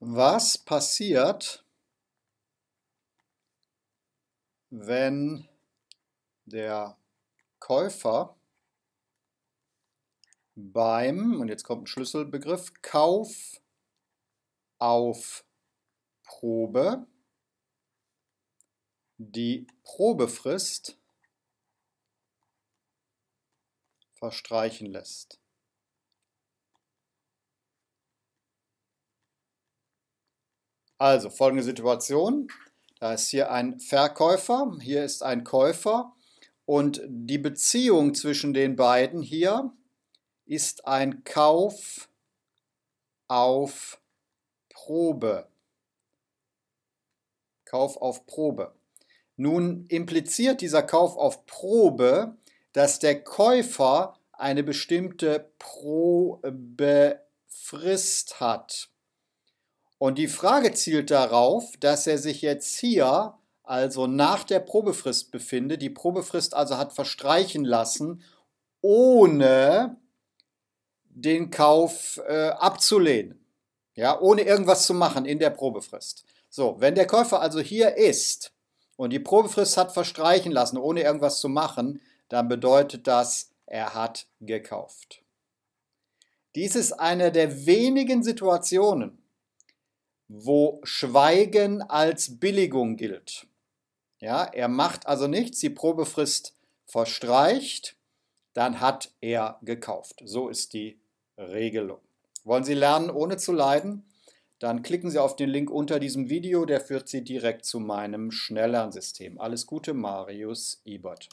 Was passiert, wenn der Käufer beim, und jetzt kommt ein Schlüsselbegriff, Kauf auf Probe die Probefrist verstreichen lässt. Also folgende Situation. Da ist hier ein Verkäufer, hier ist ein Käufer und die Beziehung zwischen den beiden hier ist ein Kauf auf Probe. Kauf auf Probe. Nun impliziert dieser Kauf auf Probe, dass der Käufer eine bestimmte Probefrist hat. Und die Frage zielt darauf, dass er sich jetzt hier, also nach der Probefrist, befinde, die Probefrist also hat verstreichen lassen, ohne den Kauf äh, abzulehnen. Ja, ohne irgendwas zu machen in der Probefrist. So, wenn der Käufer also hier ist und die Probefrist hat verstreichen lassen, ohne irgendwas zu machen, dann bedeutet das, er hat gekauft. Dies ist eine der wenigen Situationen, wo Schweigen als Billigung gilt. Ja, er macht also nichts, die Probefrist verstreicht, dann hat er gekauft. So ist die Regelung. Wollen Sie lernen, ohne zu leiden? Dann klicken Sie auf den Link unter diesem Video, der führt Sie direkt zu meinem Schnelllernsystem. Alles Gute, Marius Ebert.